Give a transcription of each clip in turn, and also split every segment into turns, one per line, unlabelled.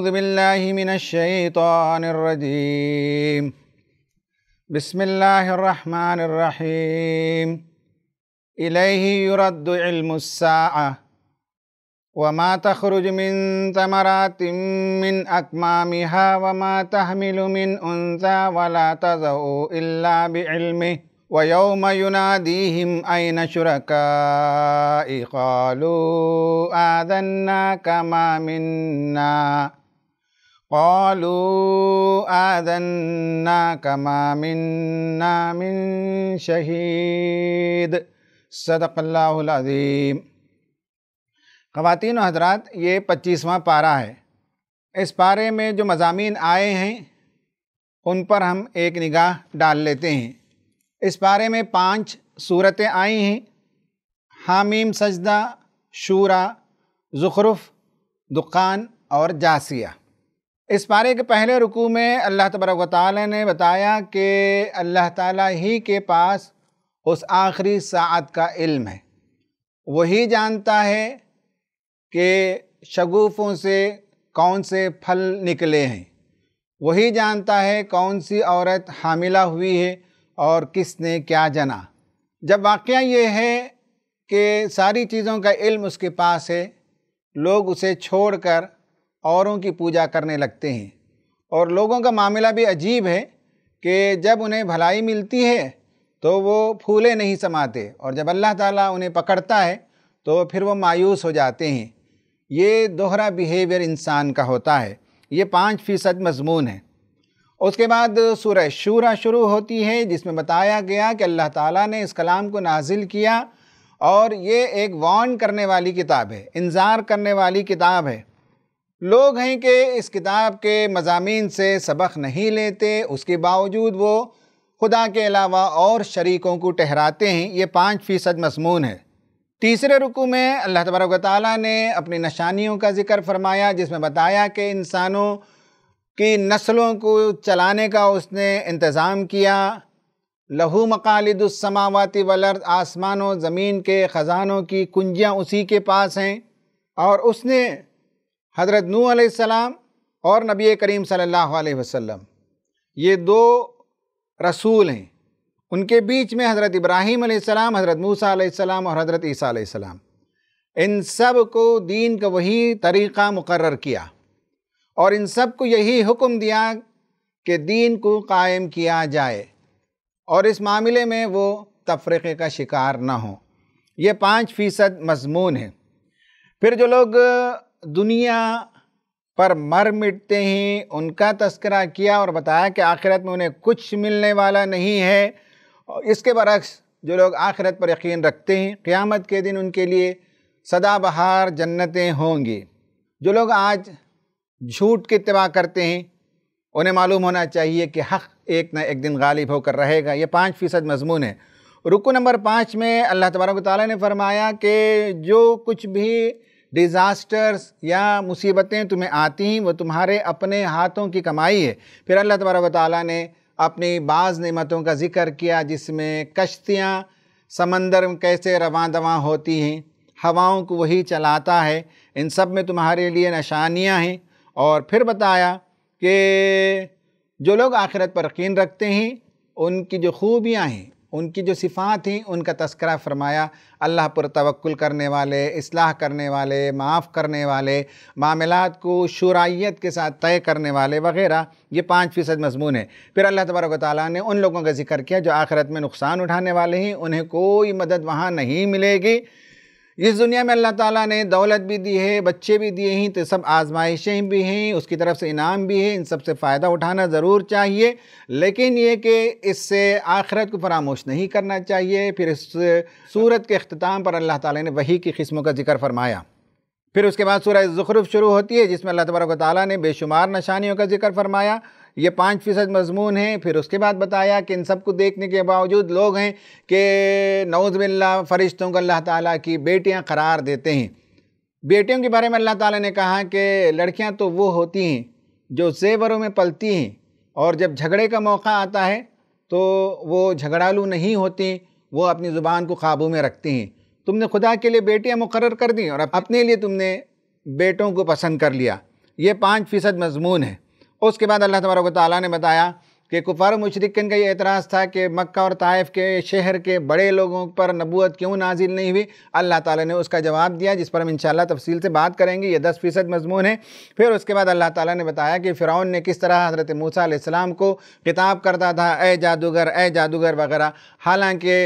أعوذ بالله من الشيطان الرجيم بسم الله الرحمن الرحيم إليه يرد علم الساعة وما تخرج من ثمرات من أكمامها وما تحمل من أنثى ولا تزع إلا بعلمه ويوم يناديهم أين شركائي قالوا آذنا كما منا قالوا آذنا كما منا من शहीद सदक अल्लाज़ीम ख़वान हजरात ये पच्चीसवां पारा है इस पारे में जो मजामी आए हैं उन पर हम एक निगाह डाल लेते हैं इस पारे में पांच सूरतें आई हैं हामीम सजदा शूरा ज़ुखरुफ़ दुकान और जासिया इस पारे के पहले रुकू में अल्लाह तबरक ने बताया कि अल्लाह ताला ही के पास उस आखिरी सात का इल्म है वही जानता है कि शगुफ़ों से कौन से फल निकले हैं वही जानता है कौन सी औरत हामिला हुई है और किसने क्या जना जब वाक़ ये है कि सारी चीज़ों का इल्म उसके पास है लोग उसे छोड़कर औरों की पूजा करने लगते हैं और लोगों का मामला भी अजीब है कि जब उन्हें भलाई मिलती है तो वो फूले नहीं समाते और जब अल्लाह ताला उन्हें पकड़ता है तो फिर वो मायूस हो जाते हैं ये दोहरा बिहेवियर इंसान का होता है ये पाँच फ़ीसद मजमून है उसके बाद सूरह शूरा शुरू होती है जिसमें बताया गया कि अल्लाह ताला ने इस कलाम को नाजिल किया और ये एक वॉन करने वाली किताब है इंतज़ार करने वाली किताब है लोग हैं कि इस किताब के मजामी से सबक नहीं लेते उसके बावजूद वो खुदा के अलावा और शरीकों को ठहराते हैं ये पाँच फ़ीसद मजमून है तीसरे रुकू में अल्लाह तबरक ताली ने अपनी निशानियों का जिक्र फरमाया जिसमें बताया कि इंसानों की नस्लों को चलाने का उसने इंतज़ाम किया लहू मकालदसमावती वलर्द आसमानों ज़मीन के ख़जानों की कुंजियाँ उसी के पास हैं और उसने हज़रत नू आसमाम और नबी करीम सल्लल्लाहु अलैहि वसल्लम ये दो रसूल हैं उनके बीच में हज़रत इब्राहीम आसमाम हज़रत मूसा आसमाम और हज़रत ईसा इन सब को दीन का वही तरीक़ा मुकर किया और इन सब को यही हुक्म दिया कि दीन को कायम किया जाए और इस मामले में वो तफरीक़े का शिकार ना हो ये पाँच फ़ीसद मजमून है फिर जो लोग दुनिया पर मर मिटते हैं उनका तस्करा किया और बताया कि आखिरत में उन्हें कुछ मिलने वाला नहीं है और इसके बरक्स जो लोग आखिरत पर यकीन रखते हैं क़्यामत के दिन उनके लिए सदाबहार जन्नतें होंगी जो लोग आज झूठ की इतवा करते हैं उन्हें मालूम होना चाहिए कि हक़ एक न एक दिन गालिब होकर रहेगा ये पाँच फ़ीसद मजमून है रुको नंबर पाँच में अल्लाह तबारक ताली ने फरमाया कि जो कुछ भी डिज़ास्टर्स या मुसीबतें तुम्हें आती हैं वो तुम्हारे अपने हाथों की कमाई है फिर अल्लाह तबारा वाली ने अपनी बाज़ नमतों का ज़िक्र किया जिसमें कश्तियाँ समंदर में कैसे रवा दवा होती हैं हवाओं को वही चलाता है इन सब में तुम्हारे लिए निशानियाँ हैं और फिर बताया कि जो लोग आखिरत पर यकीन रखते हैं उनकी जो खूबियाँ हैं उनकी जो सिफ़ात थी उनका तस्करा फरमाया अल्लाह पर तवक्ल करने वाले इसलाह करने वाले माफ़ करने वाले मामलात को शुराइत के साथ तय करने वाले वगैरह ये पाँच फ़ीसद मजमून है फिर अल्लाह तबारक ताली ने उन लोगों का जिक्र किया जो आखिरत में नुकसान उठाने वाले हैं उन्हें कोई मदद वहाँ नहीं मिलेगी इस दुनिया में अल्लाह ताला ने दौलत भी दी है बच्चे भी दिए हैं तो सब आजमाइशें भी हैं उसकी तरफ से इनाम भी है इन सब से फ़ायदा उठाना ज़रूर चाहिए लेकिन ये कि इससे आखिरत को फरामोश नहीं करना चाहिए फिर इस सूरत के अख्ताम पर अल्लाह ताला ने वही की किस्मों का जिक्र फरमाया फिर उसके बाद सूरह ज़ुख़रुफ़ शुरू होती है जिसमें अल्लाह तबारक ताली ने बेशुमार निशानियों का जिक्र फरमाया ये पाँच फ़ीसद मजमून है फिर उसके बाद बताया कि इन सब को देखने के बावजूद लोग हैं कि नौज़बिल्ला फ़रिश्तों को अल्लाह ताली की बेटियाँ करार देते हैं बेटियों के बारे में अल्लाह ताला ने कहा कि लड़कियां तो वो होती हैं जो जेवरों में पलती हैं और जब झगड़े का मौका आता है तो वो झगड़ालू नहीं होती वो अपनी ज़ुबान को काबू में रखती हैं तुमने खुदा के लिए बेटियाँ मुकर कर दी और अपने लिए तुमने बेटों को पसंद कर लिया ये पाँच फ़ीसद मजमून है उसके बाद अल्लाह तबारक ताली ने बताया कि कुफार मुशरकिन का ये एतराज़ था कि मक्का और ताइफ़ के शहर के बड़े लोगों पर नबूत क्यों नाजिल नहीं हुई अल्लाह ताला ने उसका जवाब दिया जिस पर हम इंशाल्लाह तफसील से बात करेंगे ये दस फ़ीसद मजमून है फिर उसके बाद अल्लाह ताला ने बताया कि फ़िरौन ने किस तरह हज़रत मूसा को किताब करता था ए जादूगर ए जादूगर वगैरह हालाँकि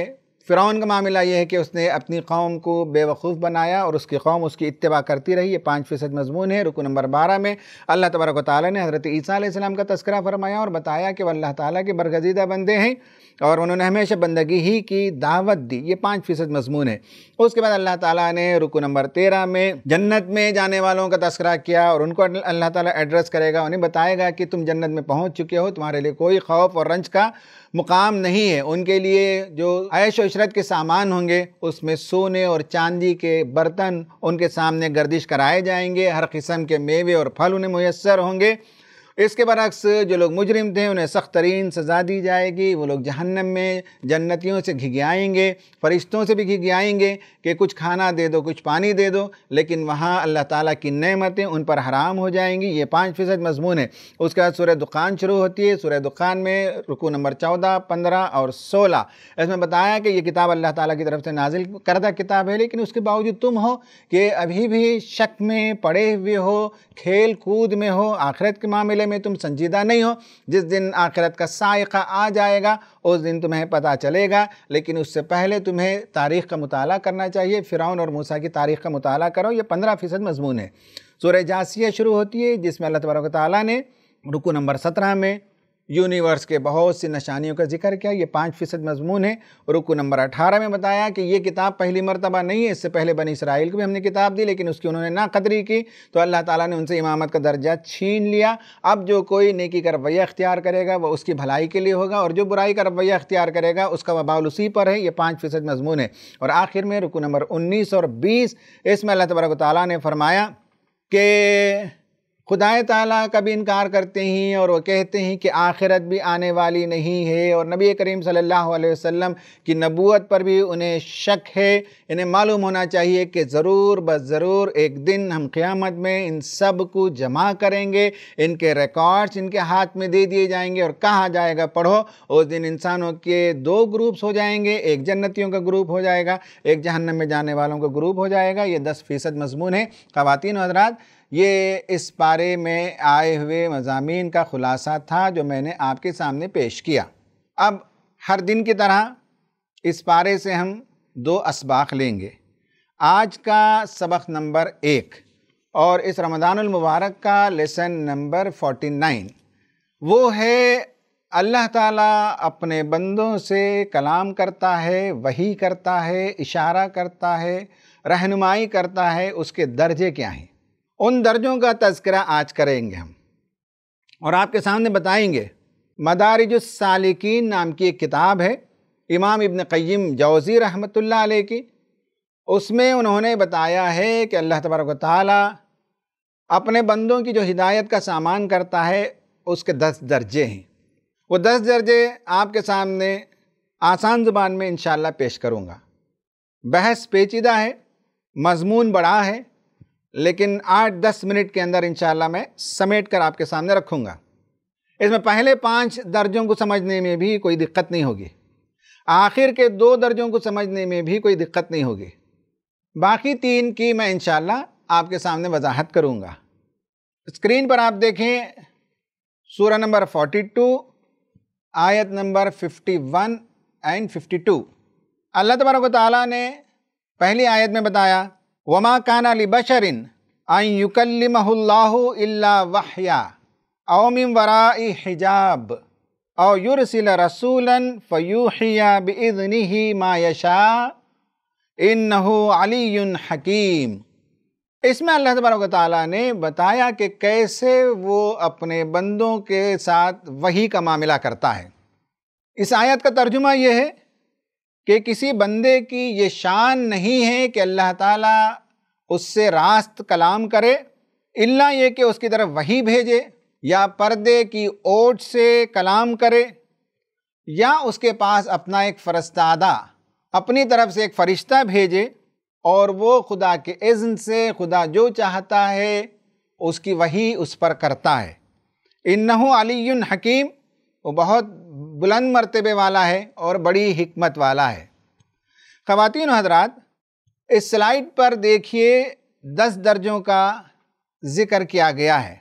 फ़िरौन का मामला ये है कि उसने अपनी कौम को बेवकूफ़ बनाया और उसकी कौम उसकी इतबा करती रही ये पाँच फ़ीसद मजमून है रुकू नंबर बारह में अल्लाह तबरक ताली ने हज़रत ईसा का तस्करा फरमाया और बताया कि वह अल्लाह ताली के बरगजीदा बंदे हैं और उन्होंने हमेशा बंदगी ही की दावत दी ये पाँच फ़ीसद मजमून है उसके बाद अल्लाह ताला ने रुकू नंबर तेरह में जन्नत में जाने वालों का तस्करा किया और उनको अल्लाह ताला एड्रेस करेगा उन्हें बताएगा कि तुम जन्नत में पहुंच चुके हो तुम्हारे लिए कोई खौफ और रंज का मुकाम नहीं है उनके लिए जो ऐश वशरत के सामान होंगे उसमें सोने और चांदी के बर्तन उनके सामने गर्दिश कराए जाएंगे हर किस्म के मेवे और फल उन्हें मैसर होंगे इसके बरक्स जो लोग मुजरिम थे उन्हें सख्त तरीन सज़ा दी जाएगी वो लोग जहन्नम में जन्नतियों से घिघियाएंगे फरिश्तों से भी घिघियाएंगे कि कुछ खाना दे दो कुछ पानी दे दो लेकिन वहाँ अल्लाह ताली की नमतें उन पर हराम हो जाएंगी ये पाँच फ़ीसद मजमून है उसके बाद सूर्य दुकान शुरू होती है सूर्य दुकान में रुकू नंबर चौदह पंद्रह और सोलह इसमें बताया कि ये किताब अल्लाह ताली की तरफ से नाजिल करदा किताब है लेकिन उसके बावजूद तुम हो कि अभी भी शक में पड़े हुए हो खेल कूद में हो आखिरत के मामले मामले में तुम संजीदा नहीं हो जिस दिन आखिरत का सायका आ जाएगा उस दिन तुम्हें पता चलेगा लेकिन उससे पहले तुम्हें तारीख़ का मताल करना चाहिए फ़िरौन और मूसा की तारीख़ का मताल करो ये पंद्रह फ़ीसद मजमून है सूर्य जासिया शुरू होती है जिसमें अल्लाह तबारक ताली ने रुकू नंबर सत्रह में यूनिवर्स के बहुत सी निशानियों का जिक्र किया ये पाँच फ़ीसद मजमून है रुकू नंबर अठारह में बताया कि ये किताब पहली मरतबा नहीं है इससे पहले बनी इसराइल को भी हमने किताब दी लेकिन उसकी उन्होंने ना कदरी की तो अल्लाह ताला ने उनसे इमामत का दर्जा छीन लिया अब जो कोई नेकी का रवैया अख्तियार करेगा वह उसकी भलाई के लिए होगा और जो बुराई का रवैया अख्तियार करेगा उसका वबाल उसी पर है ये पाँच फ़ीसद मजमून है और आखिर में रुकू नंबर उन्नीस और बीस इसमें अल्लाह तबरक ताली ने फरमाया कि खुदाए ताला का भी इनकार करते हैं और वो कहते हैं कि आखिरत भी आने वाली नहीं है और नबी करीम सल्लल्लाहु अलैहि वसल्लम की नबूत पर भी उन्हें शक है इन्हें मालूम होना चाहिए कि ज़रूर बस ज़रूर एक दिन हम क़्यामत में इन सब को जमा करेंगे इनके रिकॉर्ड्स इनके हाथ में दे दिए जाएंगे और कहा जाएगा पढ़ो उस दिन इंसानों के दो ग्रुप्स हो जाएंगे एक जन्नतियों का ग्रुप हो जाएगा एक जहन्नम में जाने वालों का ग्रुप हो जाएगा ये दस फ़ीसद मजमून है ख़वान हजरात ये इस बारे में आए हुए मजामी का ख़ुलासा था जो मैंने आपके सामने पेश किया अब हर दिन की तरह इस पारे से हम दो इसबाक लेंगे आज का सबक नंबर एक और इस रमदानमबारक का लेसन नंबर फोर्टी नाइन वो है अल्लाह ताला अपने बंदों से कलाम करता है वही करता है इशारा करता है रहनुमाई करता है उसके दर्जे क्या हैं उन दर्जों का तस्करा आज करेंगे हम और आपके सामने बताएंगे मदारजुसालिकीन नाम की एक किताब है इमाम इबन क़य्यम जौज़ी रहमत आल की उसमें उन्होंने बताया है कि अल्लाह तबारक ताली अपने बंदों की जो हिदायत का सामान करता है उसके दस दर्जे हैं वो दस दर्जे आपके सामने आसान ज़ुबान में इन पेश करूँगा बहस पेचीदा है मजमून बड़ा है लेकिन आठ दस मिनट के अंदर इंशाल्लाह मैं समेट कर आपके सामने रखूँगा इसमें पहले पाँच दर्जों को समझने में भी कोई दिक्कत नहीं होगी आखिर के दो दर्जों को समझने में भी कोई दिक्कत नहीं होगी बाकी तीन की मैं इन आपके सामने वजाहत करूँगा स्क्रीन पर आप देखें सूरह नंबर 42 आयत नंबर 51 एंड टू अल्लाह तबारक ताली ने पहली आयत में बताया वमा काना लिबशरिन आई युकल्लिमहुल्ला वहया अवमिम वरा हिजाब औ युरसिल रसूलन फ़यूहिया बिइज़्निही मा यशा इन्नहु अलीयुन हकीम इसमें अल्लाह तबारक तआला ने बताया कि कैसे वो अपने बंदों के साथ वही का मामला करता है इस आयत का तर्जुमा यह है कि किसी बंदे की ये शान नहीं है कि अल्लाह ताला उससे रास्त कलाम करे इल्ला ये कि उसकी तरफ वही भेजे या पर्दे की ओट से कलाम करे या उसके पास अपना एक फरस्तादा अपनी तरफ से एक फ़रिश्ता भेजे और वो खुदा के इज़्न से खुदा जो चाहता है उसकी वही उस पर करता है इन्नहु अली हकीम वो बहुत बुलंद मरतबे वाला है और बड़ी हमत वाला है ख़वान हजरात इस स्लाइड पर देखिए दस दर्जों का ज़िक्र किया गया है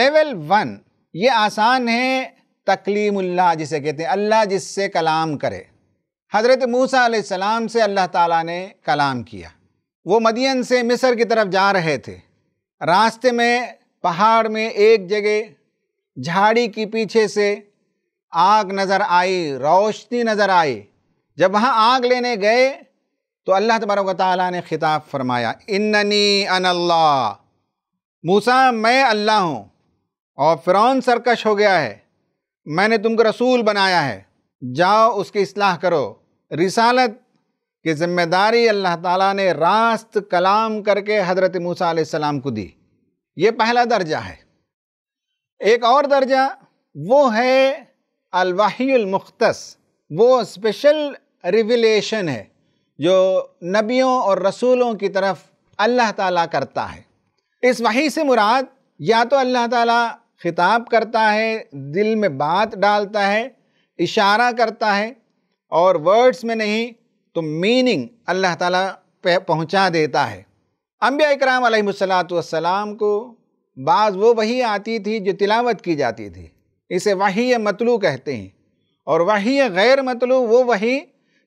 लेवल वन ये आसान है तकलीमुल्ला जिसे कहते हैं अल्लाह जिससे कलाम करे हज़रत मूसा सलाम से अल्लाह ताला ने कलाम किया वो मदियन से मिस्र की तरफ जा रहे थे रास्ते में पहाड़ में एक जगह झाड़ी के पीछे से आग नज़र आई रोशनी नज़र आई जब वहाँ आग लेने गए तो अल्लाह तबारक ताली ने ख़िताब फरमाया इन्नी अनल्ला मूसा मैं अल्लाह हूँ और फ़िरौन सरकश हो गया है मैंने तुमको रसूल बनाया है जाओ उसकी असलाह करो रिसालत की ज़िम्मेदारी अल्लाह ताला ने रास्त कलाम करके हज़रत मूसा सलाम को दी ये पहला दर्जा है एक और दर्जा वो है अलवाहीमुख्तस वो स्पेशल रिविलेशन है जो नबियों और रसूलों की तरफ अल्लाह ताला करता है इस वही से मुराद या तो अल्लाह ताला खिताब करता है दिल में बात डालता है इशारा करता है और वर्ड्स में नहीं तो मीनिंग अल्लाह ताला पहुंचा पहुँचा देता है अम्बिया कराम सलाम को बाज़ वो वही आती थी जो तिलावत की जाती थी इसे वही मतलू कहते हैं और वही गैर मतलू वो वही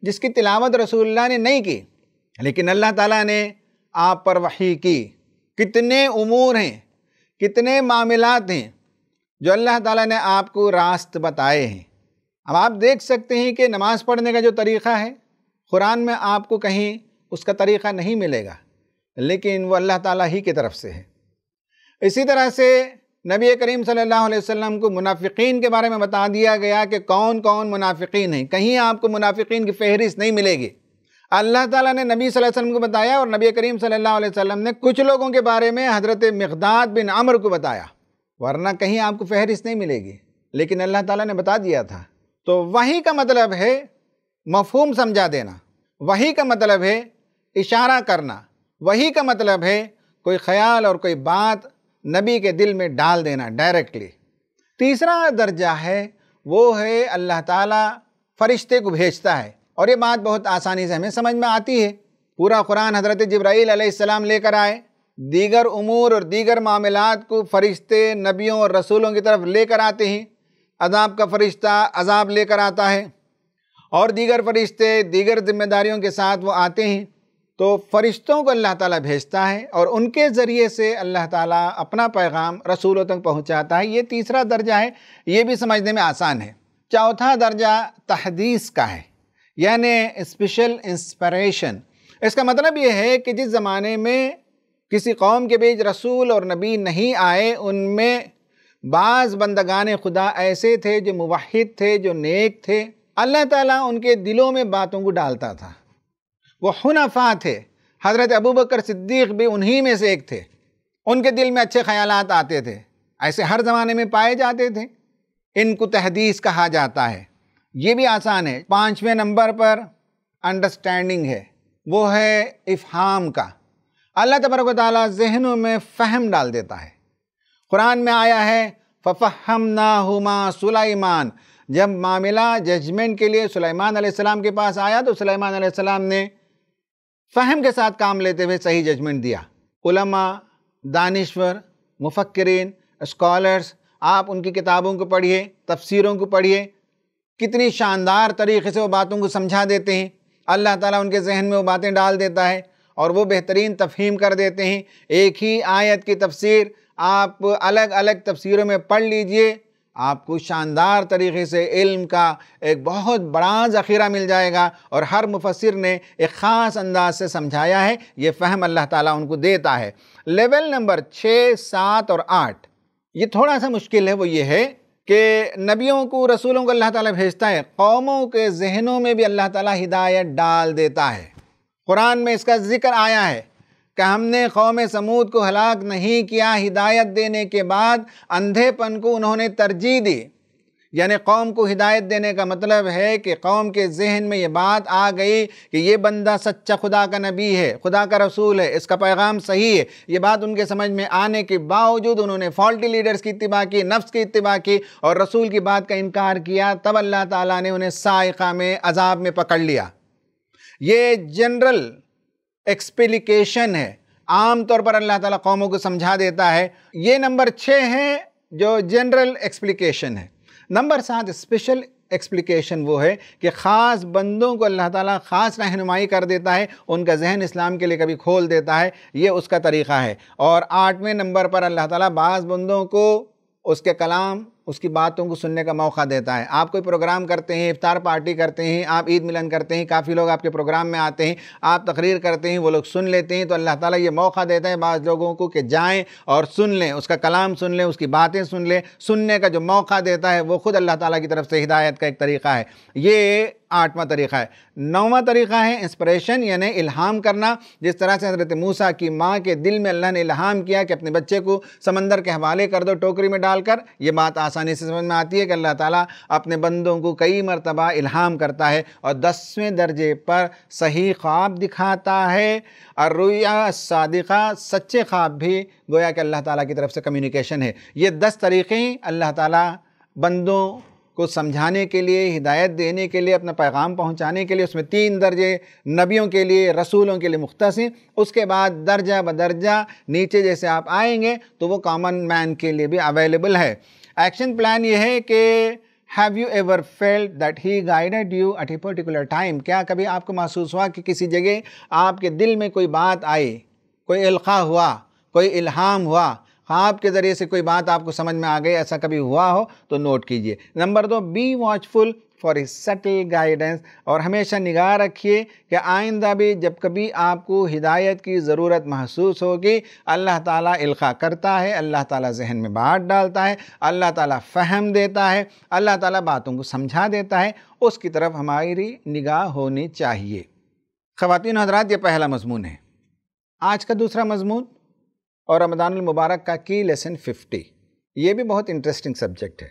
जिसकी तिलावत रसूलुल्लाह ने नहीं की लेकिन अल्लाह ताला ने आप पर वही की कितने उमूर हैं कितने मामलात हैं जो अल्लाह ताला ने आपको रास्त बताए हैं अब आप देख सकते हैं कि नमाज़ पढ़ने का जो तरीक़ा है कुरान में आपको कहीं उसका तरीक़ा नहीं मिलेगा लेकिन वो अल्लाह ताला ही की तरफ से है इसी तरह से नबी करीम सल्लल्लाहु अलैहि वसल्लम को मुनाफिकीन के बारे में बता दिया गया कि कौन कौन मुनाफिकीन हैं कहीं आपको मुनाफिकीन की फहरिस्त नहीं मिलेगी अल्लाह ताला ने नबी सल्लल्लाहु अलैहि वसल्लम को बताया और नबी करीम सल्लल्लाहु अलैहि वसल्लम ने कुछ लोगों के बारे में हज़रत मकदाद बिन अमर को बताया वरना कहीं आपको फहरिस्त नहीं मिलेगी लेकिन अल्लाह ताला ने बता दिया था तो वही का मतलब है मफहूम समझा देना वही का मतलब है इशारा करना वही का मतलब है कोई ख्याल और कोई बात नबी के दिल में डाल देना डायरेक्टली तीसरा दर्जा है वो है अल्लाह ताला फरिश्ते को भेजता है और ये बात बहुत आसानी से हमें समझ में आती है पूरा कुरान हज़रत जब्राईसम लेकर आए दीगर उमूर और दीगर मामलात को फरिश्ते नबियों और रसूलों की तरफ लेकर आते हैं अजाब का फरिश्ता अजाब लेकर आता है और दीगर फरिश्ते दीगर जिम्मेदारियों के साथ वो आते हैं तो फ़रिश्तों को अल्लाह ताला भेजता है और उनके ज़रिए से अल्लाह ताला अपना पैगाम रसूलों तक पहुंचाता है ये तीसरा दर्जा है ये भी समझने में आसान है चौथा दर्जा तहदीस का है यानि स्पेशल इंस्परेशन इसका मतलब ये है कि जिस ज़माने में किसी कौम के बीच रसूल और नबी नहीं आए उनमें बाज़ बंदगान खुदा ऐसे थे जो मुवाहिद थे जो नेक थे अल्लाह ताला उनके दिलों में बातों को डालता था वो हनफा थे हज़रत अबू बकर सिद्दीक़ भी उन्हीं में से एक थे उनके दिल में अच्छे ख्याल आते थे ऐसे हर ज़माने में पाए जाते थे इनको तहदीस कहा जाता है ये भी आसान है पाँचवें नंबर पर अंडरस्टैंडिंग है वो है इफ़ाम का अल्लाह तबरक ताली जहनों में फ़हम डाल देता है कुरान में आया है फ़फ़हम हुमा सुलाईमान जब मामला जजमेंट के लिए सुलेमान सलाम के पास आया तो सुलेमान सलाम ने फ़हम के साथ काम लेते हुए सही जजमेंट दिया उलमा दानश्वर मुफक्रीन स्कॉलर्स आप उनकी किताबों को पढ़िए तफसीरों को पढ़िए कितनी शानदार तरीके से वो बातों को समझा देते हैं अल्लाह ताला उनके जहन में वो बातें डाल देता है और वो बेहतरीन तफहीम कर देते हैं एक ही आयत की तफसीर आप अलग अलग तफसीरों में पढ़ लीजिए आपको शानदार तरीके से इल्म का एक बहुत बड़ा ज़ख़ीरा मिल जाएगा और हर मुफसर ने एक ख़ास अंदाज से समझाया है ये फ़हम अल्लाह ताला उनको देता है लेवल नंबर छः सात और आठ ये थोड़ा सा मुश्किल है वो ये है कि नबियों को रसूलों को अल्लाह ताला भेजता है कौमों के जहनों में भी अल्लाह ताली हिदायत डाल देता है कुरान में इसका ज़िक्र आया है कि हमने कौम समूद को हलाक नहीं किया हिदायत देने के बाद अंधेपन को उन्होंने तरजीह दी यानी कौम को हिदायत देने का मतलब है कि कौम के जहन में ये बात आ गई कि ये बंदा सच्चा खुदा का नबी है खुदा का रसूल है इसका पैगाम सही है ये बात उनके समझ में आने के बावजूद उन्होंने फॉल्टी लीडर्स की इतबा की नफ्स की इतबा की और रसूल की बात का इनकार किया तब अल्लाह ताला ने उन्हें सायका में अजाब में पकड़ लिया ये जनरल एक्सप्लिकेशन है आम तौर पर अल्लाह ताला कौमों को समझा देता है ये नंबर छः हैं जो जनरल एक्सप्लिकेशन है नंबर सात स्पेशल एक्सप्लिकेशन वो है कि ख़ास बंदों को अल्लाह ताला ख़ास रहनुमाई कर देता है उनका जहन इस्लाम के लिए कभी खोल देता है ये उसका तरीक़ा है और आठवें नंबर पर अल्लाह ताला बाज़ बंदों को उसके कलाम उसकी बातों को सुनने का मौका देता है आप कोई प्रोग्राम करते हैं इफ्तार पार्टी करते हैं आप ईद मिलन करते हैं काफ़ी लोग आपके प्रोग्राम में आते हैं आप तकरीर करते हैं वो लोग सुन लेते हैं तो अल्लाह ताला ये मौका देता है बाज़ लोगों को कि जाएँ और सुन लें उसका कलाम सुन लें उसकी बातें सुन लें सुनने का जो मौका देता है वो खुद अल्लाह ताली की तरफ से हिदायत का एक तरीक़ा है ये आठवां तरीक़ा है नौवां तरीक़ा है इंस्परेशन यानी इल्हाम करना जिस तरह से हज़रत मूसा की माँ के दिल में अल्लाह ने इल्हाम किया कि अपने बच्चे को समंदर के हवाले कर दो टोकरी में डालकर ये बात आसानी से समझ में आती है कि अल्लाह ताला अपने बंदों को कई मरतबा इल्हाम करता है और दसवें दर्जे पर सही ख्वाब दिखाता है और रुया सादिका सच्चे ख्वाब भी गोया कि अल्लाह ताला की तरफ से कम्युनिकेशन है ये दस तरीक़े अल्लाह ताला बंदों को समझाने के लिए हिदायत देने के लिए अपना पैगाम पहुंचाने के लिए उसमें तीन दर्जे नबियों के लिए रसूलों के लिए हैं उसके बाद दर्जा बदर्जा नीचे जैसे आप आएंगे तो वो कॉमन मैन के लिए भी अवेलेबल है एक्शन प्लान ये है कि have you ever felt that he guided you at a particular time क्या कभी आपको महसूस हुआ कि किसी जगह आपके दिल में कोई बात आई कोई अलखा हुआ कोई इल्हाम हुआ आपके ज़रिए से कोई बात आपको समझ में आ गई ऐसा कभी हुआ हो तो नोट कीजिए नंबर दो be watchful for a subtle guidance और हमेशा निगाह रखिए कि आइंदा भी जब कभी आपको हिदायत की ज़रूरत महसूस होगी अल्लाह ताला इल्खा करता है अल्लाह ताला जहन में बात डालता है अल्लाह ताला फहम देता है अल्लाह ताला बातों को समझा देता है उसकी तरफ हमारी निगाह होनी चाहिए ख़वान हजरात यह पहला मजमून है आज का दूसरा मजमून और रमदान मुबारक का की लेसन 50 ये भी बहुत इंटरेस्टिंग सब्जेक्ट है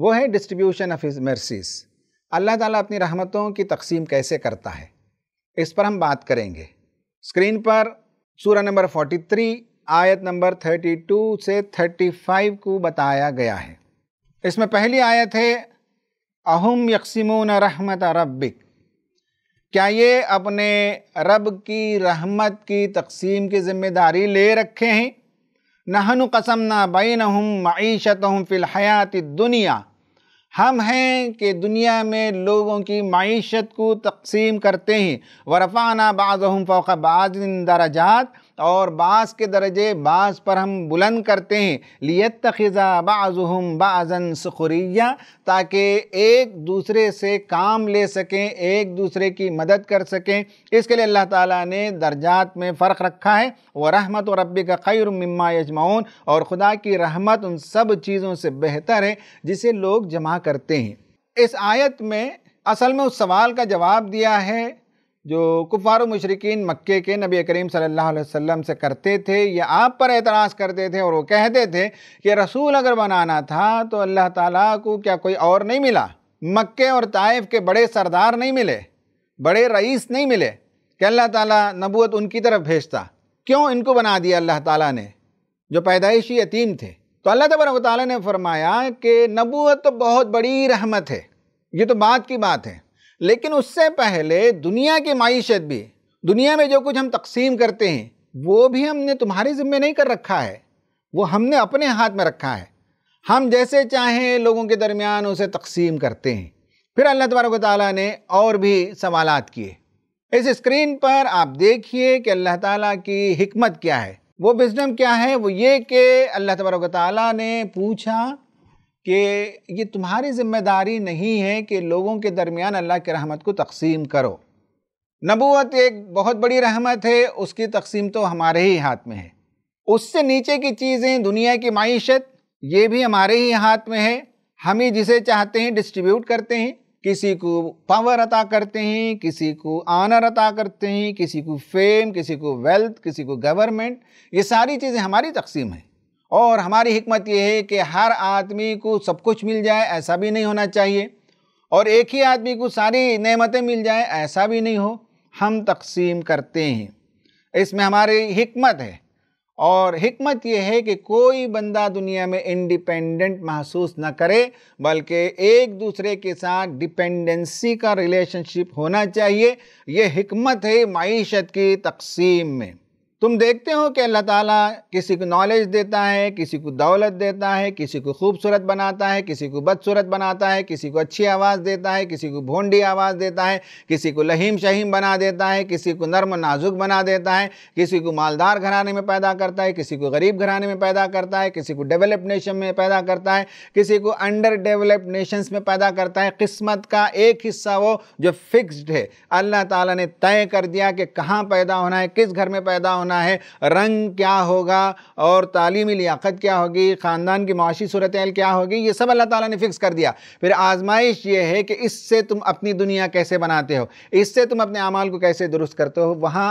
वो है डिस्ट्रीब्यूशन ऑफ हिज अल्लाह ताला अपनी रहमतों की तकसीम कैसे करता है इस पर हम बात करेंगे स्क्रीन पर सूरा नंबर 43 आयत नंबर 32 से 35 को बताया गया है इसमें पहली आयत है अहम यकसिमून रहमत रबिक क्या ये अपने रब की रहमत की तकसीम की ज़िम्मेदारी ले रखे हैं नहन कसम ना बैन हम मीशत हम फ़िलहत दुनिया हम हैं कि दुनिया में लोगों की मीशत को तकसीम करते हैं वरफ़ाना बाज़ हम फ़ोक़ बाज़ दराजात और बास के दर्जे बास पर हम बुलंद करते हैं लियत तखज़ा बाज़ुम बाज़न सुखुरिया ताकि एक दूसरे से काम ले सकें एक दूसरे की मदद कर सकें इसके लिए अल्लाह ताला ने दर्जात में फ़र्क रखा है व रहमत और रब्बी का खैर मम्मा यजमाउन और खुदा की रहमत उन सब चीज़ों से बेहतर है जिसे लोग जमा करते हैं इस आयत में असल में उस सवाल का जवाब दिया है जो कुफ़ार मशरकिन मक्के के नबी करीम सल्लल्लाहु अलैहि वसल्लम से करते थे या आप पर एतराज़ करते थे और वो कहते थे कि रसूल अगर बनाना था तो अल्लाह ताला को क्या कोई और नहीं मिला मक्के और ताइफ के बड़े सरदार नहीं मिले बड़े रईस नहीं मिले कि अल्लाह ताली नबूत उनकी तरफ भेजता क्यों इनको बना दिया अल्लाह ताली ने जो पैदाइशी यतीम थे तो अल्लाह तबर ने फरमाया कि नबूत तो बहुत बड़ी रहमत है ये तो बात की बात है लेकिन उससे पहले दुनिया की मीशत भी दुनिया में जो कुछ हम तकसीम करते हैं वो भी हमने तुम्हारे ज़िम्मे नहीं कर रखा है वो हमने अपने हाथ में रखा है हम जैसे चाहें लोगों के दरमियान उसे तकसीम करते हैं फिर अल्लाह तबारक ताली ने और भी सवाल किए इस स्क्रीन पर आप देखिए कि अल्लाह ताली की हमत क्या है वो बिजनम क्या है वो ये कि अल्लाह तबारक ताली ने पूछा कि ये तुम्हारी ज़िम्मेदारी नहीं है कि लोगों के दरमियान अल्लाह की रहमत को तकसीम करो नबूत एक बहुत बड़ी रहमत है उसकी तकसीम तो हमारे ही हाथ में है उससे नीचे की चीज़ें दुनिया की मीशत ये भी हमारे ही हाथ में है हम ही जिसे चाहते हैं डिस्ट्रीब्यूट करते हैं किसी को पावर अता करते हैं किसी को आनर अता करते हैं किसी को फेम किसी को वेल्थ किसी को गवर्नमेंट ये सारी चीज़ें हमारी तकसीम है और हमारी हमत यह है कि हर आदमी को सब कुछ मिल जाए ऐसा भी नहीं होना चाहिए और एक ही आदमी को सारी नमतें मिल जाए ऐसा भी नहीं हो हम तकसीम करते हैं इसमें हमारी हमत है और हमत यह है कि कोई बंदा दुनिया में इंडिपेंडेंट महसूस न करे बल्कि एक दूसरे के साथ डिपेंडेंसी का रिलेशनशिप होना चाहिए यह हमत है मीशत की तकसीम में तुम देखते हो कि अल्लाह ताला किसी को नॉलेज देता है किसी को दौलत देता है किसी को खूबसूरत बनाता है किसी को बदसूरत बनाता है किसी को अच्छी आवाज़ देता है किसी को भोंडी आवाज़ देता है किसी को लहीम शहीम बना देता है किसी को नर्म नाजुक बना देता है किसी को मालदार घराने में पैदा करता है किसी को गरीब घराने में पैदा करता है किसी को डेवलप नेशन में पैदा करता है किसी को अंडर डेवलप नेशन में पैदा करता है किस्मत का एक हिस्सा वो जो फिक्स्ड है अल्लाह ताला ने तय कर दिया कि कहाँ पैदा होना है किस घर में पैदा होना होना है रंग क्या होगा और तालीमी लियाकत क्या होगी ख़ानदान की माशी सूरत क्या होगी ये सब अल्लाह ताला ने फ़िक्स कर दिया फिर आजमाइश ये है कि इससे तुम अपनी दुनिया कैसे बनाते हो इससे तुम अपने अमाल को कैसे दुरुस्त करते हो वहाँ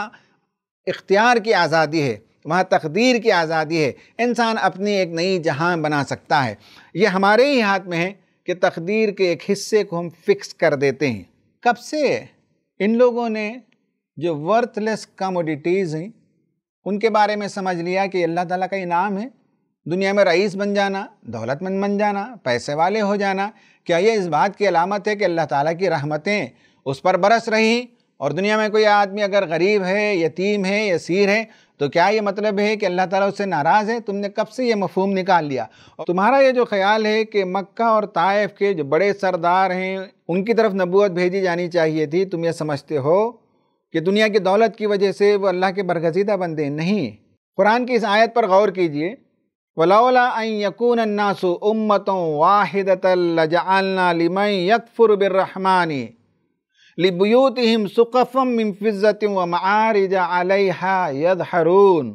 इख्तियार की आज़ादी है वहाँ तकदीर की आज़ादी है इंसान अपनी एक नई जहाँ बना सकता है ये हमारे ही हाथ में है कि तकदीर के एक हिस्से को हम फिक्स कर देते हैं कब से इन लोगों ने जो वर्थलेस कमोडिटीज़ हैं उनके बारे में समझ लिया कि अल्लाह ताला का इनाम है दुनिया में रईस बन जाना दौलतमंद बन जाना पैसे वाले हो जाना क्या यह इस बात की अलामत है कि अल्लाह ताला की रहमतें उस पर बरस रही और दुनिया में कोई आदमी अगर गरीब है यतीम है यसीर है तो क्या ये मतलब है कि अल्लाह ताला उससे नाराज़ है तुमने कब से ये मफहम निकाल लिया और तुम्हारा ये जो ख्याल है कि मक्का और ताइफ के जो बड़े सरदार हैं उनकी तरफ नबूत भेजी जानी चाहिए थी तुम ये समझते हो कि दुनिया की दौलत की वजह से वो अल्लाह के बरगजीदा बंदे नहीं कुरान की इस आयत पर गौर कीजिए वलाउला अन्नासु उम्मतों वाहिदतलजालमन यकफुर बिरहमानी लिबयूतम सुकफ़म व मारजा अलहा यद रून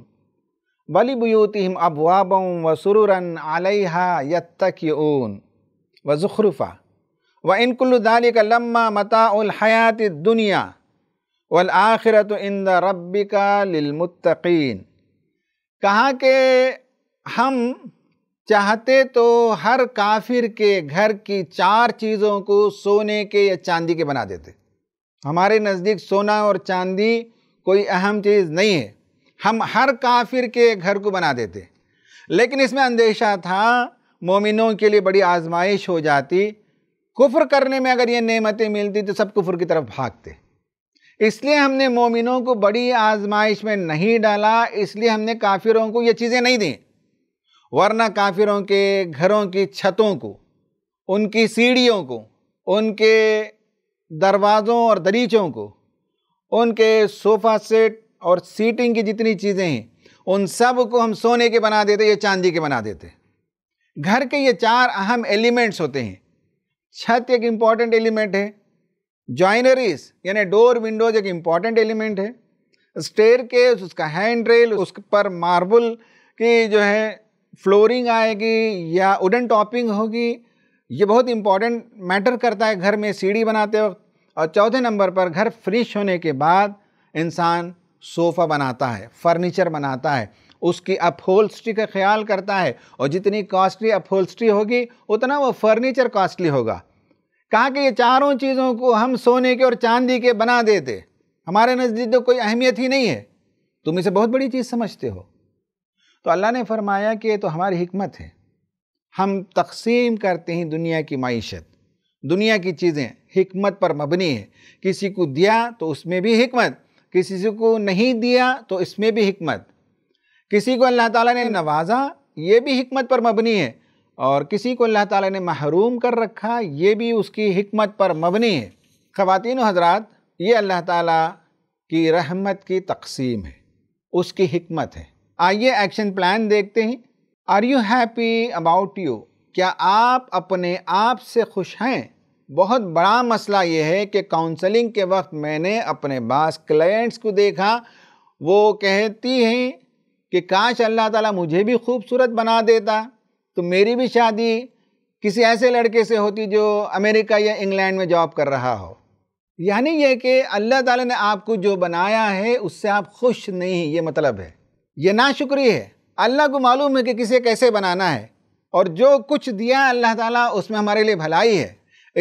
बलिबयूतम अबवाबों व सुरुरन अलहा यत्तकून व ज़ुखरुफ़ा व इनकुल्लाक लम्मा मताहयात दुनिया वल आखिरत इंद रबी का लिलमुतकीन कहा कि हम चाहते तो हर काफिर के घर की चार चीज़ों को सोने के या चांदी के बना देते हमारे नज़दीक सोना और चांदी कोई अहम चीज़ नहीं है हम हर काफिर के घर को बना देते लेकिन इसमें अंदेशा था मोमिनों के लिए बड़ी आजमाइश हो जाती कुफ्र करने में अगर ये नेमतें मिलती तो सब कुफ्र की तरफ भागते इसलिए हमने मोमिनों को बड़ी आजमाइश में नहीं डाला इसलिए हमने काफिरों को ये चीज़ें नहीं दी वरना काफिरों के घरों की छतों को उनकी सीढ़ियों को उनके दरवाज़ों और दरीचों को उनके सोफ़ा सेट और सीटिंग की जितनी चीज़ें हैं उन सब को हम सोने के बना देते या चांदी के बना देते घर के ये चार अहम एलिमेंट्स होते हैं छत एक इम्पॉर्टेंट एलिमेंट है ज्वाइनरीज यानी डोर विंडोज एक इम्पॉर्टेंट एलिमेंट है स्टेयर केस उसका हैंड रेल उस पर मार्बल की जो है फ्लोरिंग आएगी या वुडन टॉपिंग होगी ये बहुत इम्पॉर्टेंट मैटर करता है घर में सीढ़ी बनाते वक्त और चौथे नंबर पर घर फ्रिश होने के बाद इंसान सोफ़ा बनाता है फर्नीचर बनाता है उसकी अपहोल्स्ट्री का ख्याल करता है और जितनी कॉस्टली अपहोल्स्ट्री होगी उतना वो फर्नीचर कॉस्टली होगा कहा कि ये चारों चीज़ों को हम सोने के और चांदी के बना देते हमारे नज़दीक तो कोई अहमियत ही नहीं है तुम इसे बहुत बड़ी चीज़ समझते हो तो अल्लाह ने फरमाया कि ये तो हमारी हमत है हम तकसीम करते हैं दुनिया की मीशत दुनिया की चीज़ें हमत पर मबनी है किसी को दिया तो उसमें भी हमत किसी को नहीं दिया तो इसमें भी हमत किसी को अल्लाह ताला ने नवाजा ये भी हमत पर मबनी है और किसी को अल्लाह ताला ने महरूम कर रखा ये भी उसकी हमत पर मबनी है ख़वान हजरात ये अल्लाह ताला की रहमत की तकसीम है उसकी हमत है आइए एक्शन प्लान देखते हैं are you happy about you क्या आप अपने आप से खुश हैं बहुत बड़ा मसला ये है कि काउंसलिंग के वक्त मैंने अपने बास क्लाइंट्स को देखा वो कहती हैं कि काश अल्लाह ताला मुझे भी खूबसूरत बना देता तो मेरी भी शादी किसी ऐसे लड़के से होती जो अमेरिका या इंग्लैंड में जॉब कर रहा हो यानी यह कि अल्लाह ताला ने आपको जो बनाया है उससे आप खुश नहीं ये मतलब है ये नाशुक्री है अल्लाह को मालूम है कि किसे कैसे बनाना है और जो कुछ दिया अल्लाह ताला उसमें हमारे लिए भलाई है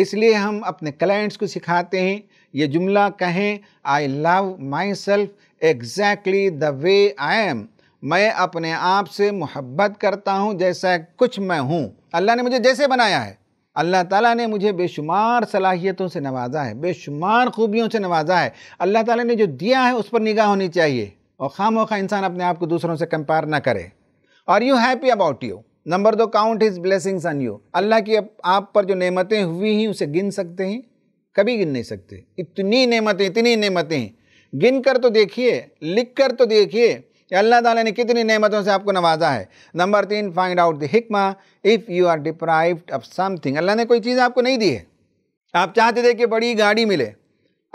इसलिए हम अपने क्लाइंट्स को सिखाते हैं ये जुमला कहें I love myself exactly the way I am मैं अपने आप से मोहब्बत करता हूँ जैसा कुछ मैं हूँ अल्लाह ने मुझे जैसे बनाया है अल्लाह ताला ने मुझे बेशुमार सलाहियतों से नवाजा है बेशुमार खूबियों से नवाजा है अल्लाह ताला ने जो दिया है उस पर निगाह होनी चाहिए और खाम खा इंसान अपने आप को दूसरों से कंपेयर ना करे और you happy about you number दो count is blessings on you Allah की आप पर जो नेमतें हुई हैं उसे गिन सकते हैं कभी गिन नहीं सकते इतनी नेमतें इतनी नेमतें गिन कर तो देखिए लिख कर तो देखिए अल्लाह ताला ने कितनी नेमतों से आपको नवाजा है नंबर तीन फाइंड आउट द हिकमा if you are deprived of something Allah ने कोई चीज़ आपको नहीं दी है आप चाहते थे कि बड़ी गाड़ी मिले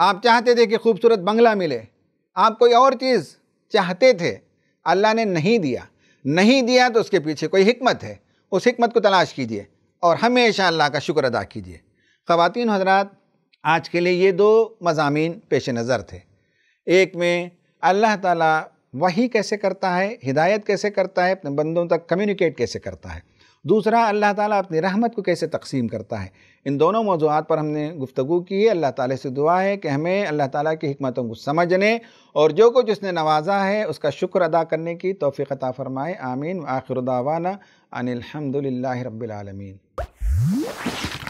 आप चाहते थे कि खूबसूरत बंगला मिले आप कोई और चीज़ चाहते थे अल्लाह ने नहीं दिया नहीं दिया तो उसके पीछे कोई हिकमत है उस हिकमत को तलाश कीजिए और हमेशा अल्लाह का शुक्र अदा कीजिए ख़वान हजरात आज के लिए ये दो मजामी पेश नज़र थे एक में अल्लाह ताला वही कैसे करता है हिदायत कैसे करता है अपने बंदों तक कम्युनिकेट कैसे करता है दूसरा अल्लाह ताला अपनी रहमत को कैसे तकसीम करता है इन दोनों मौजूद पर हमने गुफ्तु की है अल्लाह ताला से दुआ है कि हमें अल्लाह ताला की हमतों को समझने और जो कुछ उसने नवाजा है उसका शुक्र अदा करने की तोफ़ी अता फ़रमाए आमीन आखिर दावाना अनिलहमदिल्ला रबालमीन